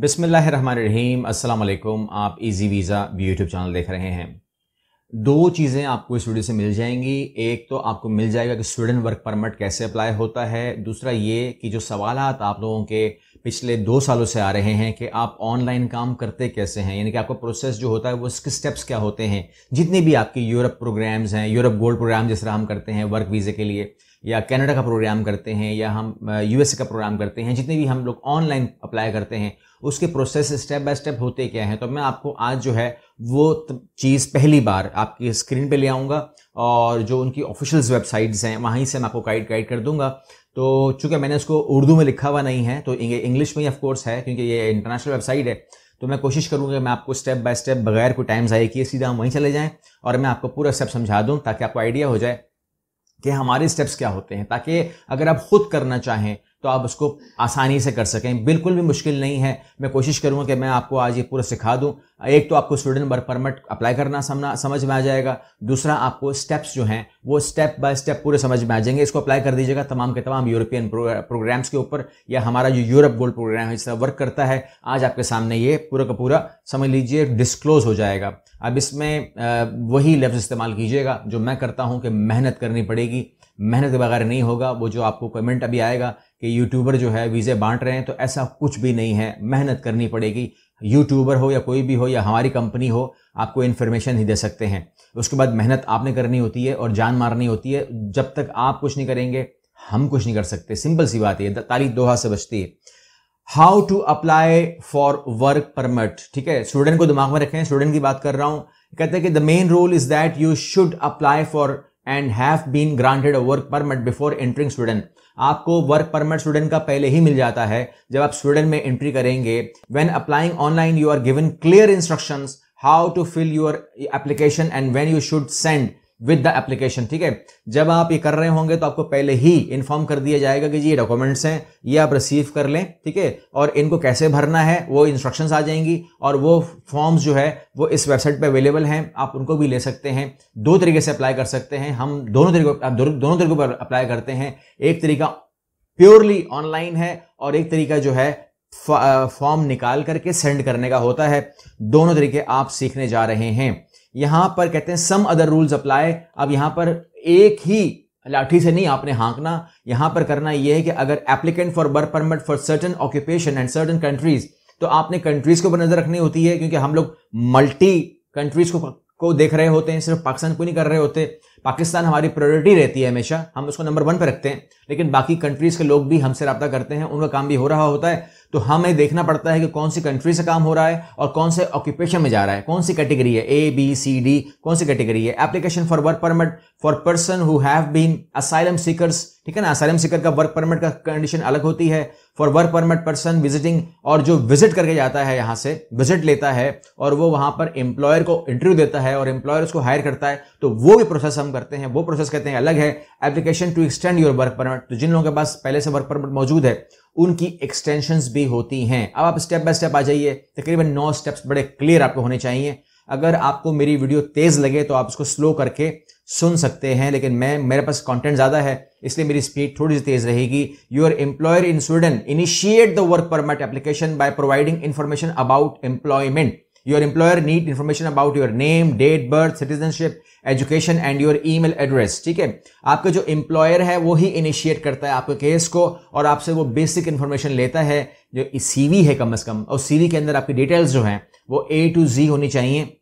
बिसमीम अल्लाम आप इजी वीज़ा यूट्यूब चैनल देख रहे हैं दो चीज़ें आपको इस वीडियो से मिल जाएंगी एक तो आपको मिल जाएगा कि स्टूडेंट वर्क परमिट कैसे अप्लाई होता है दूसरा ये कि जो सवाल आप लोगों के पिछले दो सालों से आ रहे हैं कि आप ऑनलाइन काम करते कैसे हैं यानी कि आपका प्रोसेस जो होता है वो उसके स्टेप्स क्या होते हैं जितने भी आपके यूरोप प्रोग्राम्स हैं यूरोप गोल्ड प्रोग्राम जिस तरह हम करते हैं वर्क वीज़े के लिए या कनाडा का प्रोग्राम करते हैं या हम यूएसए का प्रोग्राम करते हैं जितने भी हम लोग ऑनलाइन अप्लाई करते हैं उसके प्रोसेस स्टेप बाय स्टेप होते क्या हैं तो मैं आपको आज जो है वो चीज़ पहली बार आपकी स्क्रीन पे ले आऊँगा और जो उनकी ऑफिशियल्स वेबसाइट्स हैं वहीं से मैं आपको गाइड गाइड कर दूंगा तो चूंकि मैंने उसको उर्दू में लिखा हुआ नहीं है तो इंग्लिश में ही ऑफकोर्स है क्योंकि ये इंटरनेशनल वेबसाइट है तो मैं कोशिश करूँगा मैं आपको स्टेप बाय स्टेप बगैर कोई टाइम ज़ाया किए सीधा हम वहीं चले जाएँ और मैं आपको पूरा स्टेप समझा दूँ ताकि आपको आइडिया हो जाए कि हमारे स्टेप्स क्या होते हैं ताकि अगर आप खुद करना चाहें तो आप उसको आसानी से कर सकें बिल्कुल भी मुश्किल नहीं है मैं कोशिश करूँगा कि मैं आपको आज ये पूरा सिखा दूँ एक तो आपको स्टूडेंट वर्क परमिट अप्लाई करना समना समझ में आ जाएगा दूसरा आपको स्टेप्स जो हैं वो स्टेप बाय स्टेप पूरे समझ में आ जाएंगे इसको अप्लाई कर दीजिएगा तमाम के तमाम यूरोपियन प्रोग्राम्स के ऊपर या हमारा जो यूरोप गोल्ड प्रोग्राम है इसका वर्क करता है आज आपके सामने ये पूरा का पूरा समझ लीजिए डिस्क्लोज हो जाएगा अब इसमें वही लफ्ज़ इस्तेमाल कीजिएगा जो मैं करता हूँ कि मेहनत करनी पड़ेगी मेहनत के बगैर नहीं होगा वो जो आपको पेमेंट अभी आएगा कि यूट्यूबर जो है वीज़े बांट रहे हैं तो ऐसा कुछ भी नहीं है मेहनत करनी पड़ेगी यूट्यूबर हो या कोई भी हो या हमारी कंपनी हो आपको इन्फॉर्मेशन ही दे सकते हैं उसके बाद मेहनत आपने करनी होती है और जान मारनी होती है जब तक आप कुछ नहीं करेंगे हम कुछ नहीं कर सकते सिंपल सी बात है तारीख दोहा से बचती है how to apply for work permit ठीक है स्टूडेंट को दिमाग में रखें स्टूडेंट की बात कर रहा हूं कहते हैं कि the main rule is that you should apply for and have been granted a work permit before entering Sweden आपको वर्क परमिट स्वीडन का पहले ही मिल जाता है जब आप स्वीडन में एंट्री करेंगे when applying online you are given clear instruction how to fill your application and when you should send with the application ठीक है जब आप ये कर रहे होंगे तो आपको पहले ही इन्फॉर्म कर दिया जाएगा कि जी ये डॉक्यूमेंट्स हैं ये आप रिसीव कर लें ठीक है और इनको कैसे भरना है वो इंस्ट्रक्शंस आ जाएंगी और वो फॉर्म्स जो है वो इस वेबसाइट पे अवेलेबल हैं आप उनको भी ले सकते हैं दो तरीके से अप्लाई कर सकते हैं हम दोनों तरीकों आप दो, दोनों तरीकों पर अप्लाई करते हैं एक तरीका प्योरली ऑनलाइन है और एक तरीका जो है फॉर्म निकाल करके सेंड करने का होता है दोनों तरीके आप सीखने जा रहे हैं यहां पर कहते हैं सम अदर रूल्स अप्लाई अब यहां पर एक ही लाठी से नहीं आपने हाँकना यहां पर करना यह है कि अगर applicant for work permit for certain occupation and certain countries तो आपने कंट्रीज को नजर रखनी होती है क्योंकि हम लोग मल्टी कंट्रीज को को देख रहे होते हैं सिर्फ पाकिस्तान को नहीं कर रहे होते पाकिस्तान हमारी प्रायोरिटी रहती है हमेशा हम उसको नंबर वन पर रखते हैं लेकिन बाकी कंट्रीज के लोग भी हमसे रब्ता करते हैं उनका काम भी हो रहा होता है तो हमें देखना पड़ता है कि कौन सी कंट्री से काम हो रहा है और कौन से ऑक्यूपेशन में जा रहा है कौन सी कैटेगरी है ए बी सी डी कौन सी कैटेगरी है application for work permit for person who have been asylum seekers ठीक है ना असाइलम सीकर का वर्क परमिट का कंडीशन अलग होती है for work permit person visiting और जो विजिट करके जाता है यहाँ से विजिट लेता है और वो वहाँ पर एम्प्लॉयर को इंटरव्यू देता है और एम्प्लॉयर उसको हायर करता है तो वो भी प्रोसेस हम करते हैं वो प्रोसेस कहते हैं अलग है application to extend your work permit तो जिन लोगों के पास पहले से वर्क परमिट मौजूद है उनकी एक्सटेंशंस भी होती हैं अब आप स्टेप बाय स्टेप आ जाइए तकरीबन नौ स्टेप्स बड़े क्लियर आपको होने चाहिए अगर आपको मेरी वीडियो तेज़ लगे तो आप उसको स्लो करके सुन सकते हैं लेकिन मैं मेरे पास कंटेंट ज़्यादा है इसलिए मेरी स्पीड थोड़ी सी तेज़ रहेगी your employer in Sweden initiate the work permit application by providing information about employment your employer need information about your name date birth citizenship education and your email address ठीक है आपका जो employer है वो ही initiate करता है आपके case को और आपसे वो बेसिक इन्फॉर्मेशन लेता है जो सीवी है कम अज कम और सीवी के अंदर आपकी डिटेल्स जो हैं वो ए टू जी होनी चाहिए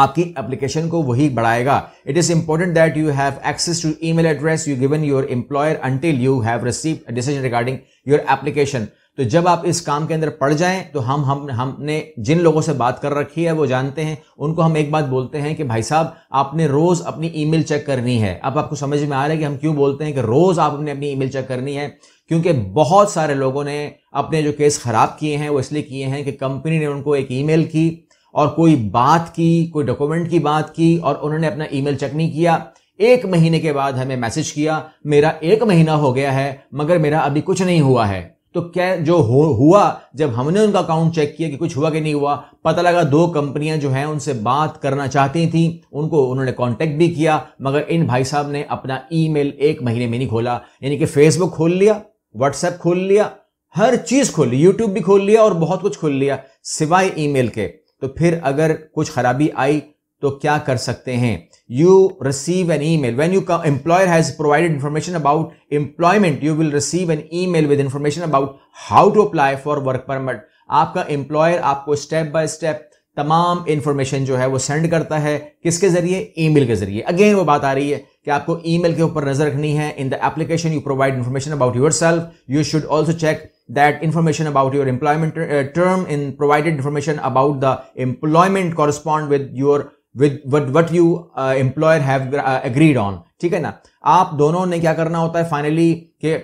आपकी एप्लीकेशन को वही बढ़ाएगा it is important that you have access to email address you given your employer until you have receive decision regarding your application तो जब आप इस काम के अंदर पड़ जाएं तो हम हम हमने जिन लोगों से बात कर रखी है वो जानते हैं उनको हम एक बात बोलते हैं कि भाई साहब आपने रोज़ अपनी ईमेल चेक करनी है अब आपको समझ में आ रहा है कि हम क्यों बोलते हैं कि रोज़ आपने अपनी ईमेल चेक करनी है क्योंकि बहुत सारे लोगों ने अपने जो केस ख़राब किए हैं वो इसलिए किए हैं कि कंपनी ने उनको एक ईमेल की और कोई बात की कोई डॉक्यूमेंट की बात की और उन्होंने अपना ईमेल चेक नहीं किया एक महीने के बाद हमें मैसेज किया मेरा एक महीना हो गया है मगर मेरा अभी कुछ नहीं हुआ है तो क्या जो हुआ जब हमने उनका अकाउंट चेक किया कि कुछ हुआ कि नहीं हुआ पता लगा दो कंपनियां जो हैं उनसे बात करना चाहती थी उनको उन्होंने कांटेक्ट भी किया मगर इन भाई साहब ने अपना ईमेल एक महीने में नहीं खोला यानी कि फेसबुक खोल लिया व्हाट्सएप खोल लिया हर चीज खोल ली यूट्यूब भी खोल लिया और बहुत कुछ खोल लिया सिवाय ईमेल के तो फिर अगर कुछ खराबी आई तो क्या कर सकते हैं you receive an email when you employer has provided information about employment you will receive an email with information about how to apply for work permit आपका एम्प्लॉयर आपको स्टेप बाय स्टेप तमाम information जो है वो send करता है किसके जरिए ईमेल के जरिए अगेन वो बात आ रही है कि आपको ईमेल के ऊपर नजर रखनी है in the application you provide information about yourself you should also check that information about your employment term in provided information about the employment correspond with your with what what you employer have agreed on ठीक है ना आप दोनों ने क्या करना होता है फाइनली के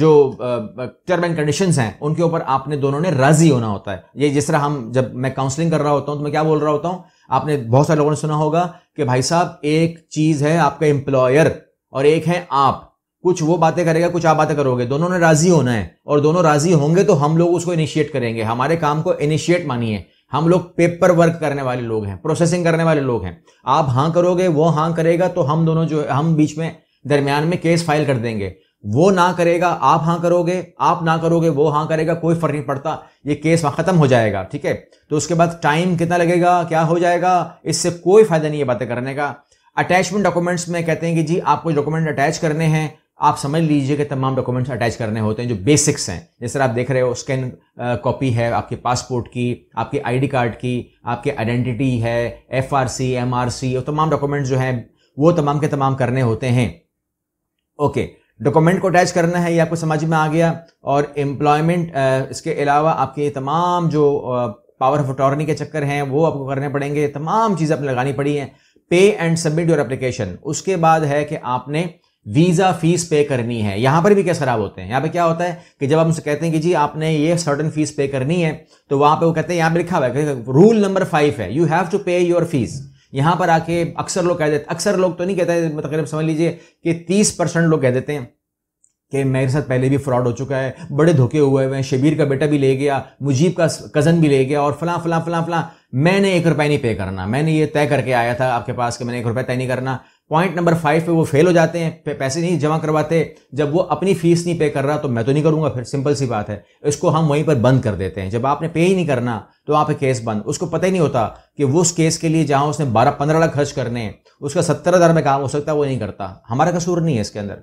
जो टर्म एंड कंडीशंस हैं उनके ऊपर आपने दोनों ने राजी होना होता है ये जिस तरह हम जब मैं काउंसलिंग कर रहा होता हूँ तो मैं क्या बोल रहा होता हूँ आपने बहुत सारे लोगों ने सुना होगा कि भाई साहब एक चीज़ है आपका एम्प्लॉयर और एक है आप कुछ वो बातें करेगा कुछ आप बातें करोगे दोनों ने राजी होना है और दोनों राजी होंगे तो हम लोग उसको इनिशिएट करेंगे हमारे काम को इनिशिएट मानिए हम लोग पेपर वर्क करने वाले लोग हैं प्रोसेसिंग करने वाले लोग हैं आप हाँ करोगे वो हाँ करेगा तो हम दोनों जो हम बीच में दरमियान में केस फाइल कर देंगे वो ना करेगा आप हाँ करोगे आप ना करोगे वो हाँ करेगा कोई फर्क नहीं पड़ता ये केस वहां ख़त्म हो जाएगा ठीक है तो उसके बाद टाइम कितना लगेगा क्या हो जाएगा इससे कोई फ़ायदा नहीं है बातें करने का अटैचमेंट डॉक्यूमेंट्स में कहते हैं कि जी आपको डॉक्यूमेंट अटैच करने हैं आप समझ लीजिए कि तमाम डॉक्यूमेंट्स अटैच करने होते हैं जो बेसिक्स हैं जैसे आप देख रहे हो स्कैन कॉपी है आपके पासपोर्ट की आपके आईडी कार्ड की आपके आइडेंटिटी है एफआरसी एमआरसी और तमाम डॉक्यूमेंट्स जो हैं वो तमाम के तमाम करने होते हैं ओके डॉक्यूमेंट को अटैच करना है ये आपको समझ में आ गया और एम्प्लॉयमेंट इसके अलावा आपके तमाम जो पावर ऑफ अटॉर्नी के चक्कर हैं वो आपको करने पड़ेंगे तमाम चीज़ें आपने लगानी पड़ी हैं पे एंड सबमिट योर एप्लीकेशन उसके बाद है कि आपने वीज़ा फीस पे करनी है यहां पर भी क्या खराब होते हैं यहां पे क्या होता है कि जब हम कहते हैं कि जी आपने ये सर्टन फीस पे करनी है तो वहां पे वो कहते हैं यहां पे लिखा हुआ है रूल नंबर फाइव है you have to pay your fees यहां पर आके अक्सर लोग कह देते अक्सर लोग तो नहीं कहते तकरीबन मतलब समझ लीजिए कि तीस परसेंट लोग कह देते हैं कि मेरे साथ पहले भी फ्रॉड हो चुका है बड़े धोखे हुए हुए हैं शबीर का बेटा भी ले गया मुजीब का कज़न भी ले गया और फलां फला फला फला मैंने एक रुपए नहीं पे करना मैंने ये तय करके आया था आपके पास कि मैंने एक रुपए तय नहीं करना पॉइंट नंबर फाइव पे वो फेल हो जाते हैं पैसे नहीं जमा करवाते जब वो अपनी फीस नहीं पे कर रहा तो मैं तो नहीं करूंगा फिर सिंपल सी बात है इसको हम वहीं पर बंद कर देते हैं जब आपने पे ही नहीं करना तो वहाँ पे केस बंद उसको पता ही नहीं होता कि वो उस केस के लिए जहाँ उसने बारह पंद्रह लाख खर्च करने हैं उसका सत्तर हज़ार में काम हो सकता है वो नहीं करता हमारा कसूर नहीं है इसके अंदर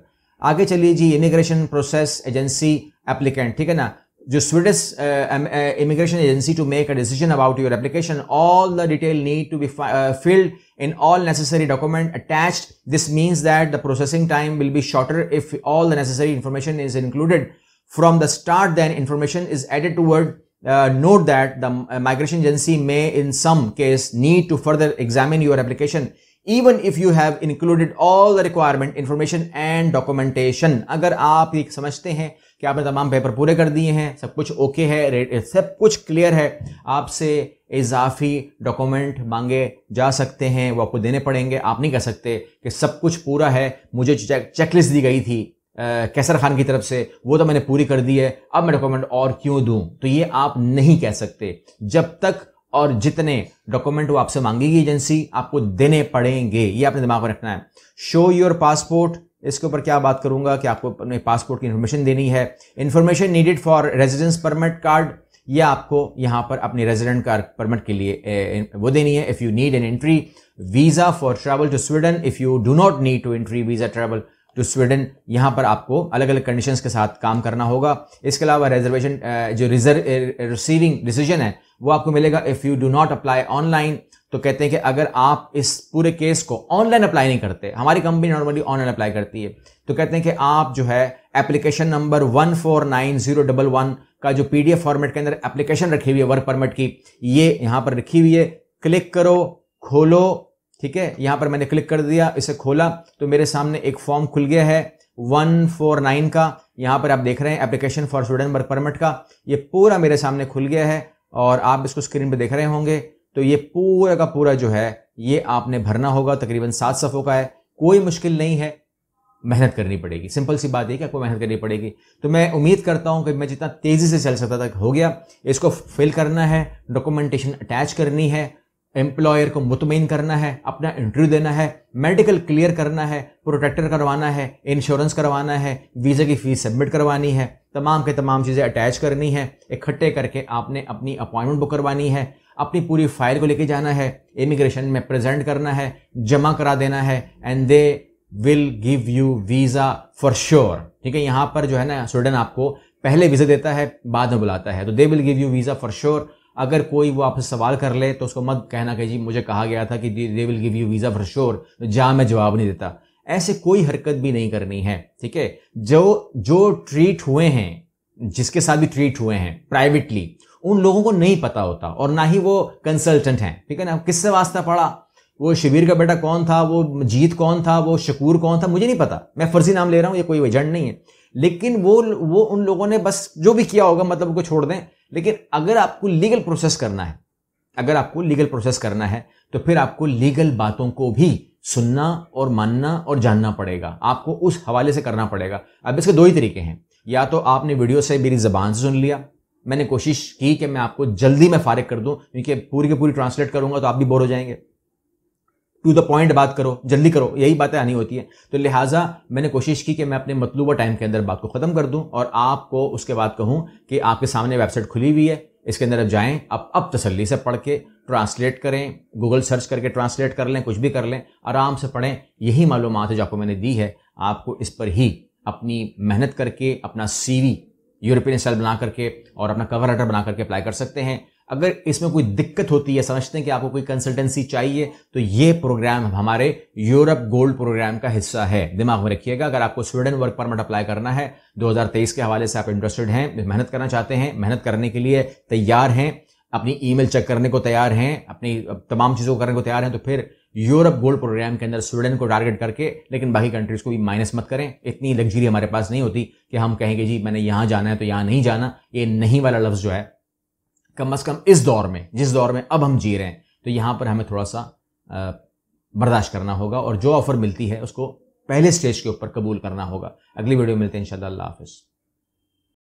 आगे चलिए जी इमिग्रेशन प्रोसेस एजेंसी एप्लीकेंट ठीक है ना जो Swedish immigration agency to make a decision about your application all the detail need to be filled in all necessary document attached. This means that the processing time will be shorter if all the necessary information is included. From the start then information is added toward uh, note that the uh, migration agency may in some case need to further examine your application even if you have included all the requirement information and documentation. अगर आप ये समझते हैं कि आपने तमाम paper पूरे कर दिए हैं सब कुछ ओके है सब कुछ क्लियर है आपसे इजाफी डॉक्यूमेंट मांगे जा सकते हैं वो आपको देने पड़ेंगे आप नहीं कह सकते कि सब कुछ पूरा है मुझे चेकलिस्ट दी गई थी कैसर खान की तरफ से वो तो मैंने पूरी कर दी है अब मैं डॉक्यूमेंट और क्यों दूँ तो ये आप नहीं कह सकते जब तक और जितने डॉक्यूमेंट वो आपसे मांगेगी एजेंसी आपको देने पड़ेंगे ये आपने दिमाग में रखना है शो योर पासपोर्ट इसके ऊपर क्या बात करूंगा कि आपको अपने पासपोर्ट की इन्फॉर्मेशन देनी है information needed for residence permit card ये आपको यहाँ पर अपने रेजिडेंट कार परमिट के लिए वो देनी है if you need an entry visa for travel to Sweden if you do not need to entry visa travel to Sweden यहाँ पर आपको अलग अलग कंडीशन के साथ काम करना होगा इसके अलावा रिजर्वेशन जो रिजर्व रिसीविंग डिसीजन है वो आपको मिलेगा if you do not apply online तो कहते हैं कि अगर आप इस पूरे केस को ऑनलाइन अप्लाई नहीं करते हमारी कंपनी नॉर्मली ऑनलाइन अप्लाई करती है तो कहते हैं कि आप जो है application number one four nine zero double one का जो पीडीएफ फॉर्मेट के अंदर एप्लीकेशन रखी हुई है वर्क परमिट की ये यहाँ पर रखी हुई है क्लिक करो खोलो ठीक है यहाँ पर मैंने क्लिक कर दिया इसे खोला तो मेरे सामने एक फॉर्म खुल गया है वन फोर नाइन का यहाँ पर आप देख रहे हैं application for student work permit का ये पूरा मेरे सामने खुल गया है और आप इसको स्क्रीन पर देख रहे होंगे तो ये पूरा का पूरा जो है ये आपने भरना होगा तकरीबन सात सफ़ों का है कोई मुश्किल नहीं है मेहनत करनी पड़ेगी सिंपल सी बात है कि आपको मेहनत करनी पड़ेगी तो मैं उम्मीद करता हूं कि मैं जितना तेज़ी से चल सकता था हो गया इसको फिल करना है डॉक्यूमेंटेशन अटैच करनी है एम्प्लॉयर को मुतमिन करना है अपना इंटरव्यू देना है मेडिकल क्लियर करना है प्रोटेक्टर करवाना है इंश्योरेंस करवाना है वीज़ा की फ़ीस सबमिट करवानी है तमाम के तमाम चीज़ें अटैच करनी है इकट्ठे करके आपने अपनी अपॉइंटमेंट बुक करवानी है अपनी पूरी फाइल को लेके जाना है इमिग्रेशन में प्रेजेंट करना है जमा करा देना है and they will give you visa for sure ठीक है यहाँ पर जो है ना स्टूडेंट आपको पहले वीज़ा देता है बाद में बुलाता है तो they will give you visa for sure अगर कोई वो आपसे सवाल कर ले तो उसको मत कहना कि जी मुझे कहा गया था कि they will give you visa for sure जहाँ मैं जवाब नहीं देता ऐसे कोई हरकत भी नहीं करनी है ठीक है जो जो ट्रीट हुए हैं जिसके साथ भी ट्रीट हुए हैं प्राइवेटली उन लोगों को नहीं पता होता और ना ही वो कंसल्टेंट हैं ठीक है ना किससे वास्ता पड़ा वो शिविर का बेटा कौन था वो जीत कौन था वो शकूर कौन था मुझे नहीं पता मैं फर्जी नाम ले रहा हूँ ये कोई एजेंट नहीं है लेकिन वो वो उन लोगों ने बस जो भी किया होगा मतलब उनको छोड़ दें लेकिन अगर आपको लीगल प्रोसेस करना है अगर आपको लीगल प्रोसेस करना है तो फिर आपको लीगल बातों को भी सुनना और मानना और जानना पड़ेगा आपको उस हवाले से करना पड़ेगा अब इसके दो ही तरीके हैं या तो आपने वीडियो से मेरी जबान से सुन लिया मैंने कोशिश की कि मैं आपको जल्दी में फारिग कर दूं क्योंकि पूरी की पूरी ट्रांसलेट करूंगा तो आप भी बोर हो जाएंगे टू द पॉइंट बात करो जल्दी करो यही बातें आनी होती है तो लिहाजा मैंने कोशिश की कि मैं अपने मतलूबा टाइम के अंदर बात को ख़त्म कर दूं और आपको उसके बाद कहूं कि आपके सामने वेबसाइट खुली हुई है इसके अंदर आप जाएं आप अब तसल्ली से पढ़ के ट्रांसलेट करें गूगल सर्च करके ट्रांसलेट कर लें कुछ भी कर लें आराम से पढ़ें यही मालूम है जो आपको मैंने दी है आपको इस पर ही अपनी मेहनत करके अपना सीवी यूरोपियन स्टाइल बना करके और अपना कवर लेटर बना करके अप्लाई कर सकते हैं अगर इसमें कोई दिक्कत होती है समझते हैं कि आपको कोई कंसल्टेंसी चाहिए तो ये प्रोग्राम हमारे यूरोप गोल्ड प्रोग्राम का हिस्सा है दिमाग में रखिएगा अगर आपको स्वीडन वर्क परमिट अप्लाई करना है 2023 के हवाले से आप इंटरेस्टेड हैं मेहनत करना चाहते हैं मेहनत करने के लिए तैयार हैं अपनी ईमेल चेक करने को तैयार हैं अपनी तमाम चीज़ों को करने को तैयार हैं तो फिर यूरोप गोल्ड प्रोग्राम के अंदर स्वीडन को टारगेट करके लेकिन बाकी कंट्रीज़ को भी माइनस मत करें इतनी लग्जरी हमारे पास नहीं होती कि हम कहेंगे जी मैंने यहाँ जाना है तो यहाँ नहीं जाना ये नहीं वाला लफ्ज़ जो है कम अज़ कम इस दौर में जिस दौर में अब हम जी रहे हैं तो यहाँ पर हमें थोड़ा सा बर्दाश्त करना होगा और जो ऑफ़र मिलती है उसको पहले स्टेज के ऊपर कबूल करना होगा अगली वीडियो मिलते हैं इन हाफिज़